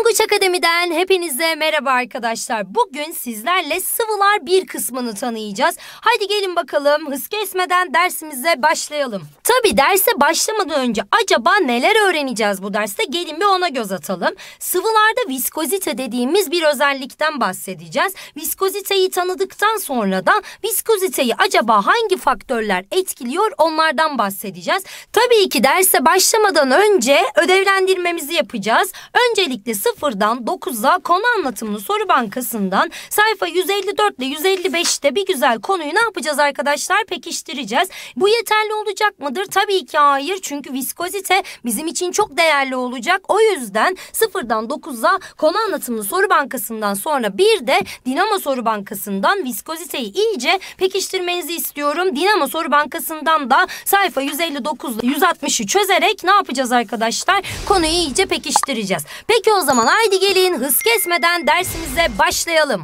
Tonguç Akademi'den hepinize merhaba arkadaşlar. Bugün sizlerle sıvılar bir kısmını tanıyacağız. Haydi gelin bakalım hız kesmeden dersimize başlayalım. Tabi derse başlamadan önce acaba neler öğreneceğiz bu derste? Gelin bir ona göz atalım. Sıvılarda viskozite dediğimiz bir özellikten bahsedeceğiz. Viskoziteyi tanıdıktan sonra da viskoziteyi acaba hangi faktörler etkiliyor onlardan bahsedeceğiz. Tabii ki derse başlamadan önce ödevlendirmemizi yapacağız. Öncelikle sıvı sıfırdan 9'a konu anlatımlı soru bankasından sayfa 154 ile 155'te bir güzel konuyu ne yapacağız arkadaşlar? Pekiştireceğiz. Bu yeterli olacak mıdır? Tabii ki hayır. Çünkü viskozite bizim için çok değerli olacak. O yüzden sıfırdan 9'a konu anlatımlı soru bankasından sonra bir de dinamo soru bankasından viskoziteyi iyice pekiştirmenizi istiyorum. Dinamo soru bankasından da sayfa 159 ile 160'ı çözerek ne yapacağız arkadaşlar? Konuyu iyice pekiştireceğiz. Peki o zaman zaman haydi gelin hız kesmeden dersimize başlayalım.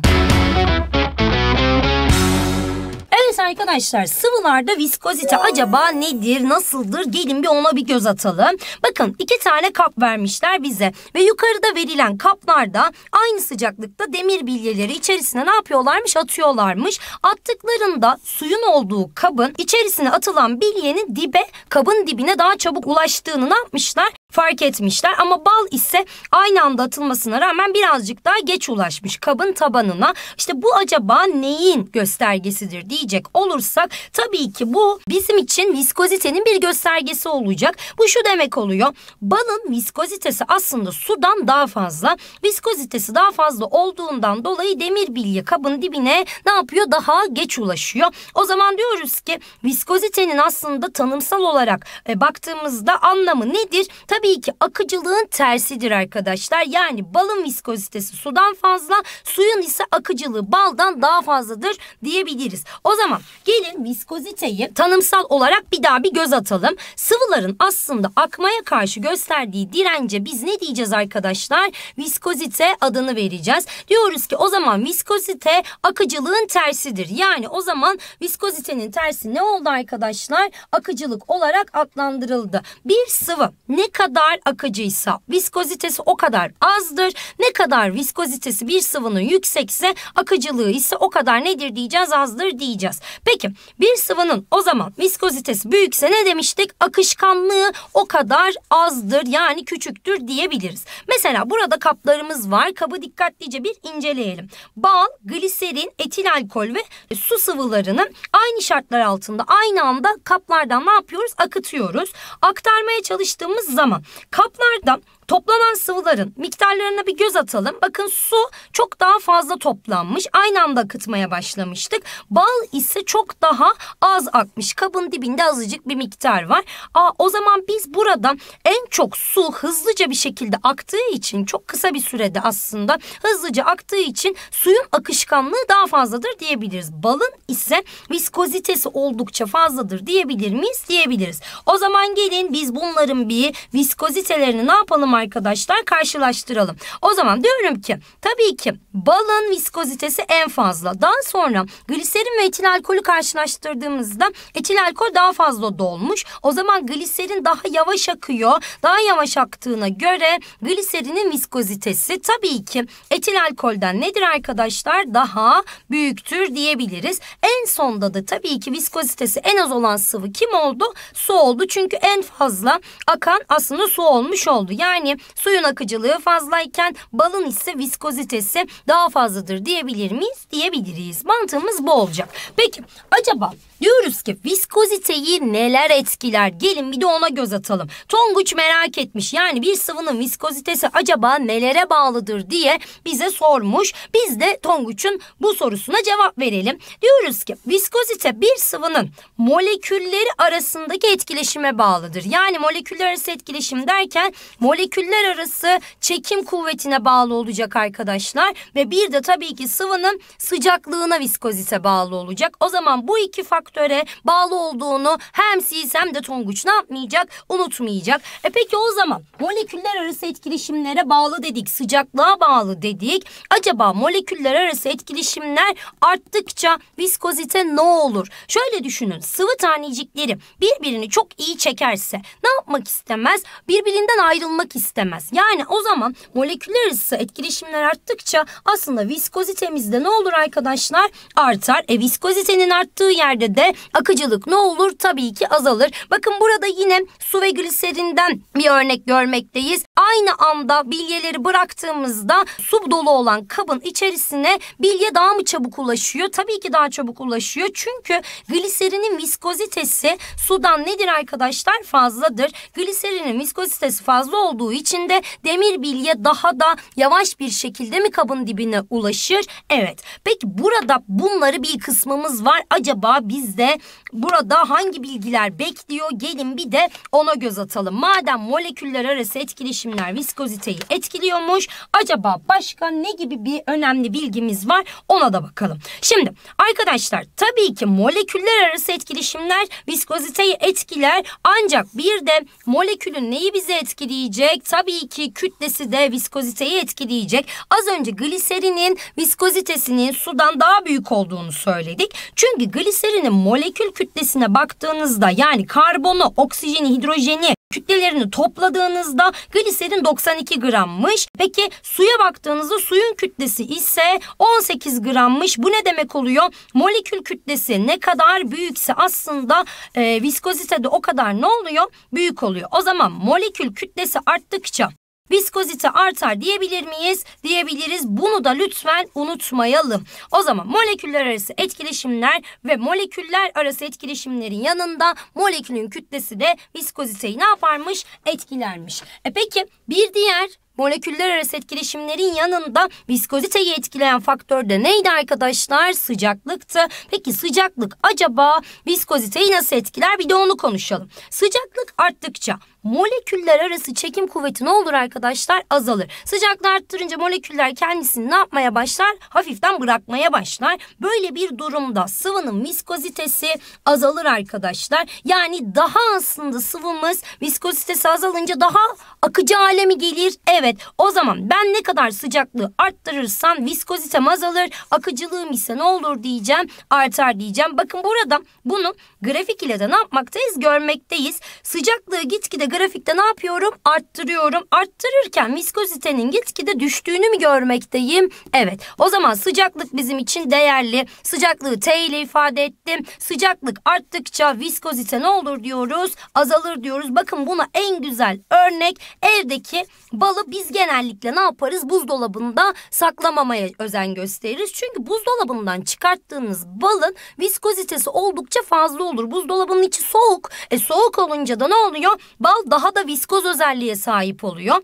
Evet arkadaşlar sıvılarda viskozite acaba nedir, nasıldır? Gelin bir ona bir göz atalım. Bakın iki tane kap vermişler bize ve yukarıda verilen kaplarda aynı sıcaklıkta demir bilyeleri içerisine ne yapıyorlarmış? Atıyorlarmış. Attıklarında suyun olduğu kabın içerisine atılan bilyenin dibe, kabın dibine daha çabuk ulaştığını ne yapmışlar? fark etmişler. Ama bal ise aynı anda atılmasına rağmen birazcık daha geç ulaşmış kabın tabanına. İşte bu acaba neyin göstergesidir diyecek olursak tabii ki bu bizim için viskozitenin bir göstergesi olacak. Bu şu demek oluyor. Balın viskozitesi aslında sudan daha fazla. Viskozitesi daha fazla olduğundan dolayı demir bilye kabın dibine ne yapıyor? Daha geç ulaşıyor. O zaman diyoruz ki viskozitenin aslında tanımsal olarak e, baktığımızda anlamı nedir? Tabii tabii ki akıcılığın tersidir arkadaşlar. Yani balın viskozitesi sudan fazla, suyun ise akıcılığı baldan daha fazladır diyebiliriz. O zaman gelin viskoziteyi tanımsal olarak bir daha bir göz atalım. Sıvıların aslında akmaya karşı gösterdiği dirence biz ne diyeceğiz arkadaşlar? Viskozite adını vereceğiz. Diyoruz ki o zaman viskozite akıcılığın tersidir. Yani o zaman viskozitenin tersi ne oldu arkadaşlar? Akıcılık olarak adlandırıldı. Bir sıvı ne kadar kadar akıcıysa viskozitesi o kadar azdır. Ne kadar viskozitesi bir sıvının yüksekse akıcılığı ise o kadar nedir diyeceğiz azdır diyeceğiz. Peki bir sıvının o zaman viskozitesi büyükse ne demiştik? Akışkanlığı o kadar azdır yani küçüktür diyebiliriz. Mesela burada kaplarımız var. Kabı dikkatlice bir inceleyelim. Bal, gliserin, etil alkol ve su sıvılarını aynı şartlar altında aynı anda kaplardan ne yapıyoruz? Akıtıyoruz. Aktarmaya çalıştığımız zaman ama kaplarda toplanan sıvıların miktarlarına bir göz atalım. Bakın su çok daha fazla toplanmış. Aynı anda akıtmaya başlamıştık. Bal ise çok daha az akmış. Kabın dibinde azıcık bir miktar var. Aa, o zaman biz burada en çok su hızlıca bir şekilde aktığı için çok kısa bir sürede aslında hızlıca aktığı için suyun akışkanlığı daha fazladır diyebiliriz. Balın ise viskozitesi oldukça fazladır diyebilir miyiz? Diyebiliriz. O zaman gelin biz bunların bir viskozitelerini ne yapalım arkadaşlar? Karşılaştıralım. O zaman diyorum ki tabii ki balın viskozitesi en fazla. Daha sonra gliserin ve etil alkolü karşılaştırdığımızda etil alkol daha fazla dolmuş. O zaman gliserin daha yavaş akıyor. Daha yavaş aktığına göre gliserinin viskozitesi tabii ki etil alkolden nedir arkadaşlar? Daha büyüktür diyebiliriz. En sonda da tabii ki viskozitesi en az olan sıvı kim oldu? Su oldu. Çünkü en fazla akan aslında sonu su olmuş oldu. Yani suyun akıcılığı fazlayken balın ise viskozitesi daha fazladır diyebilir miyiz? Diyebiliriz. Mantığımız bu olacak. Peki acaba Diyoruz ki viskoziteyi neler etkiler? Gelin bir de ona göz atalım. Tonguç merak etmiş. Yani bir sıvının viskozitesi acaba nelere bağlıdır diye bize sormuş. Biz de Tonguç'un bu sorusuna cevap verelim. Diyoruz ki viskozite bir sıvının molekülleri arasındaki etkileşime bağlıdır. Yani moleküller arası etkileşim derken moleküller arası çekim kuvvetine bağlı olacak arkadaşlar. Ve bir de tabii ki sıvının sıcaklığına viskozite bağlı olacak. O zaman bu iki faktör faktöre bağlı olduğunu hem siz hem de Tonguç ne yapmayacak? Unutmayacak. E peki o zaman moleküller arası etkileşimlere bağlı dedik. Sıcaklığa bağlı dedik. Acaba moleküller arası etkileşimler arttıkça viskozite ne olur? Şöyle düşünün. Sıvı tanecikleri birbirini çok iyi çekerse ne yapmak istemez? Birbirinden ayrılmak istemez. Yani o zaman moleküller arası etkileşimler arttıkça aslında viskozitemiz de ne olur arkadaşlar? Artar. E viskozitenin arttığı yerde şekilde akıcılık ne olur? Tabii ki azalır. Bakın burada yine su ve gliserinden bir örnek görmekteyiz. Aynı anda bilyeleri bıraktığımızda su dolu olan kabın içerisine bilye daha mı çabuk ulaşıyor? Tabii ki daha çabuk ulaşıyor. Çünkü gliserinin viskozitesi sudan nedir arkadaşlar? Fazladır. Gliserinin viskozitesi fazla olduğu için de demir bilye daha da yavaş bir şekilde mi kabın dibine ulaşır? Evet. Peki burada bunları bir kısmımız var. Acaba biz bizde burada hangi bilgiler bekliyor gelin bir de ona göz atalım. Madem moleküller arası etkileşimler viskoziteyi etkiliyormuş acaba başka ne gibi bir önemli bilgimiz var ona da bakalım. Şimdi arkadaşlar tabii ki moleküller arası etkileşimler viskoziteyi etkiler ancak bir de molekülün neyi bize etkileyecek? Tabii ki kütlesi de viskoziteyi etkileyecek. Az önce gliserinin viskozitesinin sudan daha büyük olduğunu söyledik. Çünkü gliserinin molekül kütlesine baktığınızda yani karbonu, oksijeni, hidrojeni kütlelerini topladığınızda gliserin 92 grammış. Peki suya baktığınızda suyun kütlesi ise 18 grammış. Bu ne demek oluyor? Molekül kütlesi ne kadar büyükse aslında e, viskozite de o kadar ne oluyor? Büyük oluyor. O zaman molekül kütlesi arttıkça Viskozite artar diyebilir miyiz? Diyebiliriz. Bunu da lütfen unutmayalım. O zaman moleküller arası etkileşimler ve moleküller arası etkileşimlerin yanında molekülün kütlesi de viskoziteyi ne yaparmış? Etkilermiş. E peki bir diğer moleküller arası etkileşimlerin yanında viskoziteyi etkileyen faktör de neydi arkadaşlar? Sıcaklıktı. Peki sıcaklık acaba viskoziteyi nasıl etkiler? Bir de onu konuşalım. Sıcaklık arttıkça moleküller arası çekim kuvveti ne olur arkadaşlar? Azalır. Sıcaklığı arttırınca moleküller kendisini ne yapmaya başlar? Hafiften bırakmaya başlar. Böyle bir durumda sıvının viskozitesi azalır arkadaşlar. Yani daha aslında sıvımız viskozitesi azalınca daha akıcı hale mi gelir? Evet. O zaman ben ne kadar sıcaklığı arttırırsam viskozitem azalır. Akıcılığım ise ne olur diyeceğim? Artar diyeceğim. Bakın burada bunu grafik ile de ne yapmaktayız? Görmekteyiz. Sıcaklığı gitgide grafikte ne yapıyorum? Arttırıyorum. Arttırırken viskozitenin gitgide düştüğünü mü görmekteyim? Evet. O zaman sıcaklık bizim için değerli. Sıcaklığı T ile ifade ettim. Sıcaklık arttıkça viskozite ne olur diyoruz? Azalır diyoruz. Bakın buna en güzel örnek evdeki balı biz genellikle ne yaparız? Buzdolabında saklamamaya özen gösteririz. Çünkü buzdolabından çıkarttığınız balın viskozitesi oldukça fazla olur. Buzdolabının içi soğuk. E soğuk olunca da ne oluyor? Bal daha da viskoz özelliğe sahip oluyor.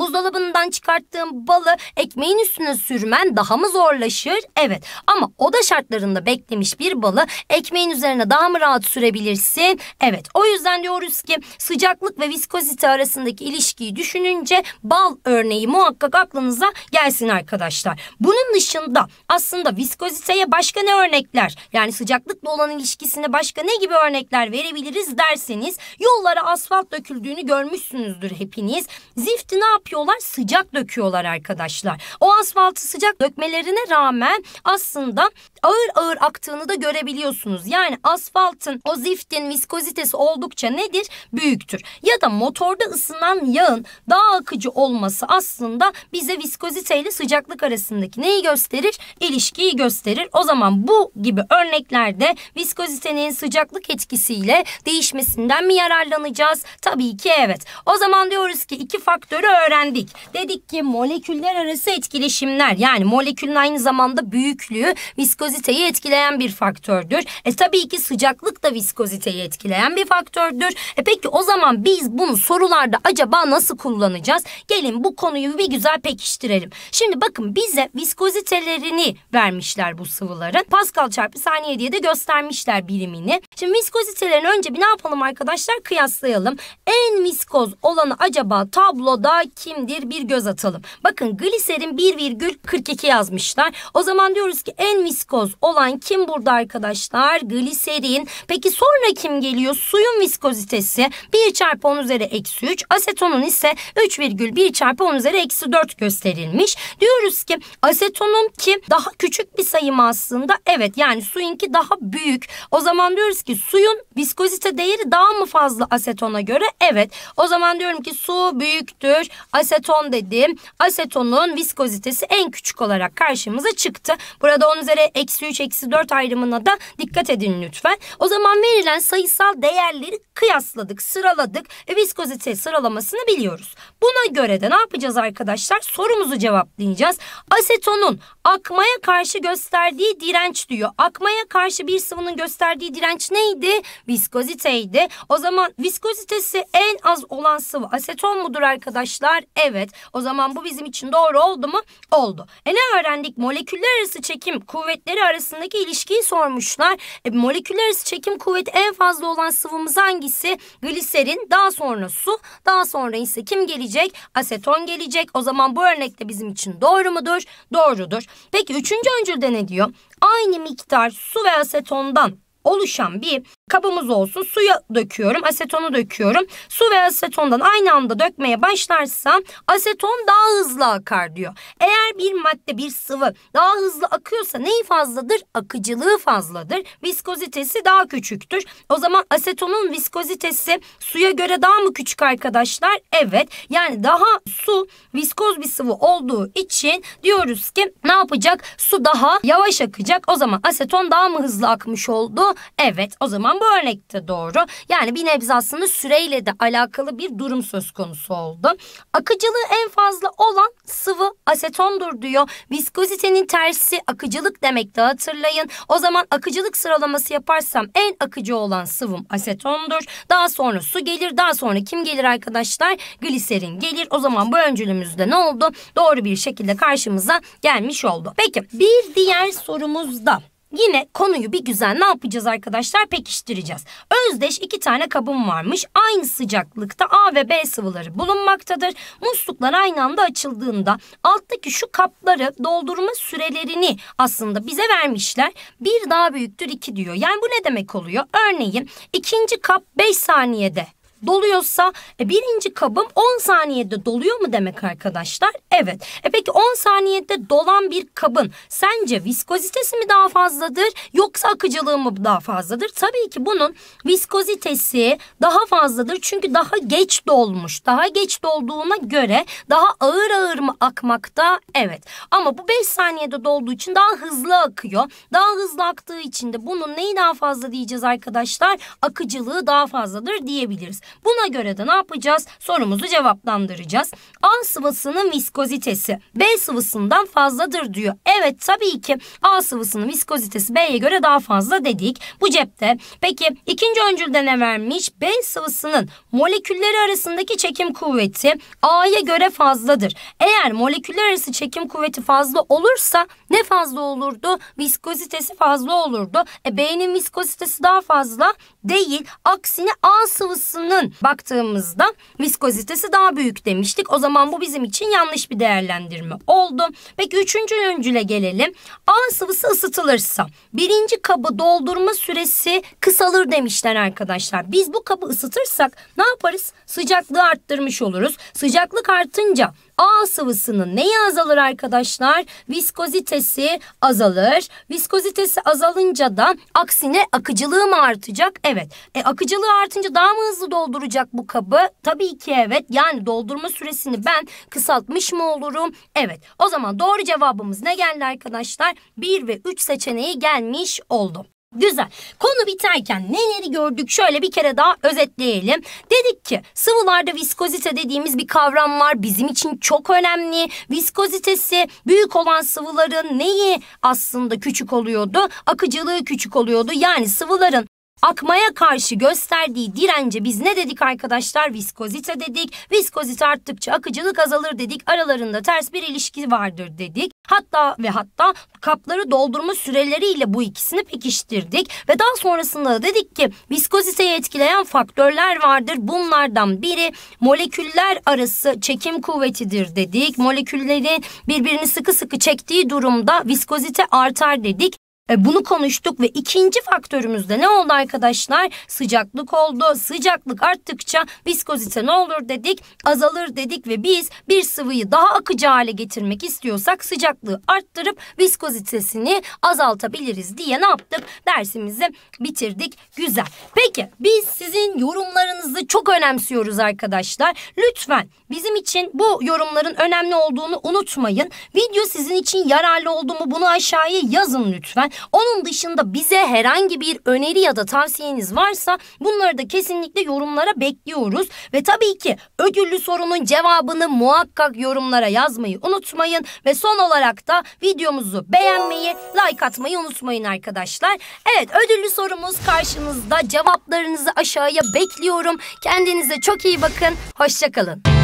Buzdolabından çıkarttığın balı ekmeğin üstüne sürmen daha mı zorlaşır? Evet ama oda şartlarında beklemiş bir balı ekmeğin üzerine daha mı rahat sürebilirsin? Evet o yüzden diyoruz ki sıcaklık ve viskozite arasındaki ilişkiyi düşününce bal örneği muhakkak aklınıza gelsin arkadaşlar. Bunun dışında aslında viskoziteye başka ne örnekler yani sıcaklıkla olan ilişkisine başka ne gibi örnekler verebiliriz derseniz yollara asfalt döküldüğünü görmüşsünüzdür hepiniz. Zift ne yapıyor? yapıyorlar? Sıcak döküyorlar arkadaşlar. O asfaltı sıcak dökmelerine rağmen aslında ağır ağır aktığını da görebiliyorsunuz. Yani asfaltın o ziftin viskozitesi oldukça nedir? Büyüktür. Ya da motorda ısınan yağın daha akıcı olması aslında bize viskozite ile sıcaklık arasındaki neyi gösterir? İlişkiyi gösterir. O zaman bu gibi örneklerde viskozitenin sıcaklık etkisiyle değişmesinden mi yararlanacağız? Tabii ki evet. O zaman diyoruz ki iki faktörü öğren öğrendik. Dedik ki moleküller arası etkileşimler yani molekülün aynı zamanda büyüklüğü viskoziteyi etkileyen bir faktördür. E tabii ki sıcaklık da viskoziteyi etkileyen bir faktördür. E peki o zaman biz bunu sorularda acaba nasıl kullanacağız? Gelin bu konuyu bir güzel pekiştirelim. Şimdi bakın bize viskozitelerini vermişler bu sıvıların. Pascal çarpı saniye diye de göstermişler birimini. Şimdi viskozitelerini önce bir ne yapalım arkadaşlar? Kıyaslayalım. En viskoz olanı acaba tabloda kimdir bir göz atalım. Bakın gliserin 1,42 yazmışlar. O zaman diyoruz ki en viskoz olan kim burada arkadaşlar? Gliserin. Peki sonra kim geliyor? Suyun viskozitesi 1 çarpı 10 üzeri eksi 3. Asetonun ise 3,1 çarpı 10 üzeri eksi 4 gösterilmiş. Diyoruz ki asetonun ki daha küçük bir sayım aslında. Evet yani suyunki daha büyük. O zaman diyoruz ki suyun viskozite değeri daha mı fazla asetona göre? Evet. O zaman diyorum ki su büyüktür aseton dedim. Asetonun viskozitesi en küçük olarak karşımıza çıktı. Burada 10 üzeri eksi 3 eksi 4 ayrımına da dikkat edin lütfen. O zaman verilen sayısal değerleri kıyasladık, sıraladık ve viskozite sıralamasını biliyoruz. Buna göre de ne yapacağız arkadaşlar? Sorumuzu cevaplayacağız. Asetonun akmaya karşı gösterdiği direnç diyor. Akmaya karşı bir sıvının gösterdiği direnç neydi? Viskoziteydi. O zaman viskozitesi en az olan sıvı aseton mudur arkadaşlar? var? Evet. O zaman bu bizim için doğru oldu mu? Oldu. E ne öğrendik? Moleküller arası çekim kuvvetleri arasındaki ilişkiyi sormuşlar. E, moleküller arası çekim kuvveti en fazla olan sıvımız hangisi? Gliserin, daha sonra su, daha sonra ise kim gelecek? Aseton gelecek. O zaman bu örnekte bizim için doğru mudur? Doğrudur. Peki üçüncü öncülde ne diyor? Aynı miktar su ve asetondan oluşan bir kabımız olsun. Suya döküyorum, asetonu döküyorum. Su ve asetondan aynı anda dökmeye başlarsam aseton daha hızlı akar diyor. Eğer bir madde, bir sıvı daha hızlı akıyorsa neyi fazladır? Akıcılığı fazladır. Viskozitesi daha küçüktür. O zaman asetonun viskozitesi suya göre daha mı küçük arkadaşlar? Evet. Yani daha su viskoz bir sıvı olduğu için diyoruz ki ne yapacak? Su daha yavaş akacak. O zaman aseton daha mı hızlı akmış oldu? Evet o zaman bu örnekte doğru. Yani bir nebze aslında süreyle de alakalı bir durum söz konusu oldu. Akıcılığı en fazla olan sıvı asetondur diyor. Viskozitenin tersi akıcılık demek. demekti hatırlayın. O zaman akıcılık sıralaması yaparsam en akıcı olan sıvım asetondur. Daha sonra su gelir. Daha sonra kim gelir arkadaşlar? Gliserin gelir. O zaman bu öncülümüzde ne oldu? Doğru bir şekilde karşımıza gelmiş oldu. Peki bir diğer sorumuz da. Yine konuyu bir güzel ne yapacağız arkadaşlar? Pekiştireceğiz. Özdeş iki tane kabım varmış. Aynı sıcaklıkta A ve B sıvıları bulunmaktadır. Musluklar aynı anda açıldığında alttaki şu kapları doldurma sürelerini aslında bize vermişler. Bir daha büyüktür iki diyor. Yani bu ne demek oluyor? Örneğin ikinci kap 5 saniyede doluyorsa e, birinci kabım 10 saniyede doluyor mu demek arkadaşlar? Evet. E peki 10 saniyede dolan bir kabın sence viskozitesi mi daha fazladır yoksa akıcılığı mı daha fazladır? Tabii ki bunun viskozitesi daha fazladır çünkü daha geç dolmuş. Daha geç dolduğuna göre daha ağır ağır mı akmakta? Evet. Ama bu 5 saniyede dolduğu için daha hızlı akıyor. Daha hızlı aktığı için de bunun neyi daha fazla diyeceğiz arkadaşlar? Akıcılığı daha fazladır diyebiliriz. Buna göre de ne yapacağız? Sorumuzu cevaplandıracağız. A sıvısının viskozitesi B sıvısından fazladır diyor. Evet tabii ki A sıvısının viskozitesi B'ye göre daha fazla dedik. Bu cepte. Peki ikinci öncülde ne vermiş? B sıvısının molekülleri arasındaki çekim kuvveti A'ya göre fazladır. Eğer moleküller arası çekim kuvveti fazla olursa ne fazla olurdu? Viskozitesi fazla olurdu. E, B'nin viskozitesi daha fazla değil aksine A sıvısının baktığımızda viskozitesi daha büyük demiştik. O zaman bu bizim için yanlış bir değerlendirme oldu. Peki üçüncü öncüle gelelim. A sıvısı ısıtılırsa birinci kabı doldurma süresi kısalır demişler arkadaşlar. Biz bu kabı ısıtırsak ne yaparız? Sıcaklığı arttırmış oluruz. Sıcaklık artınca A sıvısının neyi azalır arkadaşlar? Viskozitesi azalır. Viskozitesi azalınca da aksine akıcılığı mı artacak? Evet Evet. E, akıcılığı artınca daha mı hızlı dolduracak bu kabı? Tabii ki evet. Yani doldurma süresini ben kısaltmış mı olurum? Evet. O zaman doğru cevabımız ne geldi arkadaşlar? 1 ve 3 seçeneği gelmiş oldu. Güzel. Konu biterken neleri gördük şöyle bir kere daha özetleyelim. Dedik ki sıvılarda viskozite dediğimiz bir kavram var. Bizim için çok önemli. Viskozitesi büyük olan sıvıların neyi aslında küçük oluyordu? Akıcılığı küçük oluyordu. Yani sıvıların akmaya karşı gösterdiği dirence biz ne dedik arkadaşlar? Viskozite dedik. Viskozite arttıkça akıcılık azalır dedik. Aralarında ters bir ilişki vardır dedik. Hatta ve hatta kapları doldurma süreleriyle bu ikisini pekiştirdik ve daha sonrasında da dedik ki viskoziteyi etkileyen faktörler vardır. Bunlardan biri moleküller arası çekim kuvvetidir dedik. Moleküllerin birbirini sıkı sıkı çektiği durumda viskozite artar dedik. E, bunu konuştuk ve ikinci faktörümüzde ne oldu arkadaşlar? Sıcaklık oldu. Sıcaklık arttıkça viskozite ne olur dedik? Azalır dedik ve biz bir sıvıyı daha akıcı hale getirmek istiyorsak sıcaklığı arttırıp viskozitesini azaltabiliriz diye ne yaptık? Dersimizi bitirdik. Güzel. Peki biz sizin yorumlarınızı çok önemsiyoruz arkadaşlar. Lütfen Bizim için bu yorumların önemli olduğunu unutmayın. Video sizin için yararlı oldu mu bunu aşağıya yazın lütfen. Onun dışında bize herhangi bir öneri ya da tavsiyeniz varsa bunları da kesinlikle yorumlara bekliyoruz. Ve tabii ki ödüllü sorunun cevabını muhakkak yorumlara yazmayı unutmayın. Ve son olarak da videomuzu beğenmeyi, like atmayı unutmayın arkadaşlar. Evet ödüllü sorumuz karşınızda. Cevaplarınızı aşağıya bekliyorum. Kendinize çok iyi bakın. Hoşçakalın.